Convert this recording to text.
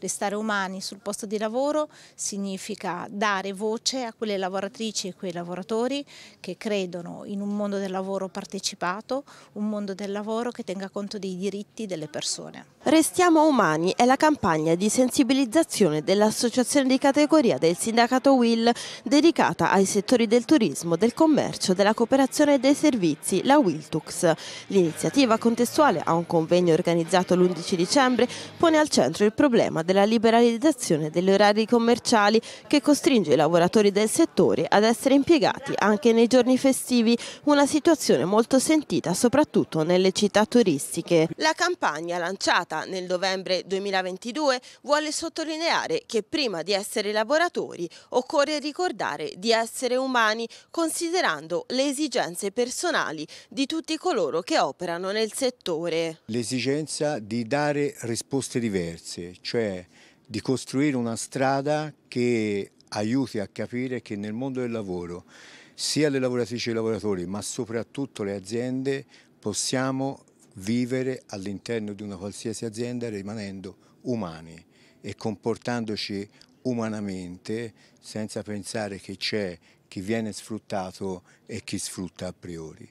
Restare umani sul posto di lavoro significa dare voce a quelle lavoratrici e quei lavoratori che credono in un mondo del lavoro partecipato, un mondo del lavoro che tenga conto dei diritti delle persone. Restiamo umani è la campagna di sensibilizzazione dell'associazione di categoria del sindacato WIL dedicata ai settori del turismo, del commercio, della cooperazione e dei servizi, la WILTUX. L'iniziativa contestuale a un convegno organizzato l'11 dicembre pone al centro il problema riguarda la liberalizzazione degli orari commerciali che costringe i lavoratori del settore ad essere impiegati anche nei giorni festivi, una situazione molto sentita soprattutto nelle città turistiche. La campagna lanciata nel novembre 2022 vuole sottolineare che prima di essere lavoratori occorre ricordare di essere umani considerando le esigenze personali di tutti coloro che operano nel settore. L'esigenza di dare risposte diverse, cioè di costruire una strada che aiuti a capire che nel mondo del lavoro sia le lavoratrici e i lavoratori ma soprattutto le aziende possiamo vivere all'interno di una qualsiasi azienda rimanendo umani e comportandoci umanamente senza pensare che c'è chi viene sfruttato e chi sfrutta a priori.